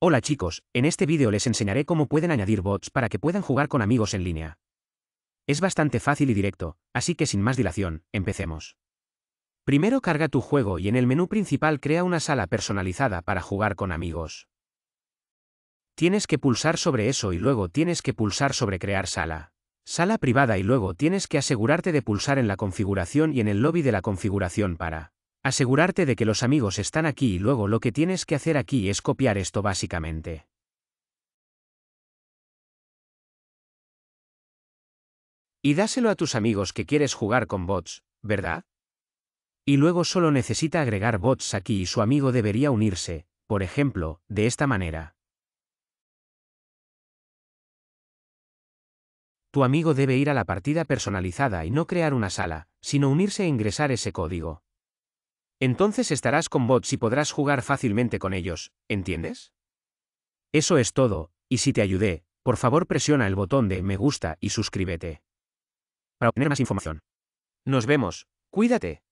Hola chicos, en este vídeo les enseñaré cómo pueden añadir bots para que puedan jugar con amigos en línea. Es bastante fácil y directo, así que sin más dilación, empecemos. Primero carga tu juego y en el menú principal crea una sala personalizada para jugar con amigos. Tienes que pulsar sobre eso y luego tienes que pulsar sobre crear sala. Sala privada y luego tienes que asegurarte de pulsar en la configuración y en el lobby de la configuración para Asegurarte de que los amigos están aquí y luego lo que tienes que hacer aquí es copiar esto básicamente. Y dáselo a tus amigos que quieres jugar con bots, ¿verdad? Y luego solo necesita agregar bots aquí y su amigo debería unirse, por ejemplo, de esta manera. Tu amigo debe ir a la partida personalizada y no crear una sala, sino unirse e ingresar ese código. Entonces estarás con bots y podrás jugar fácilmente con ellos, ¿entiendes? Eso es todo, y si te ayudé, por favor presiona el botón de me gusta y suscríbete. Para obtener más información. Nos vemos, cuídate.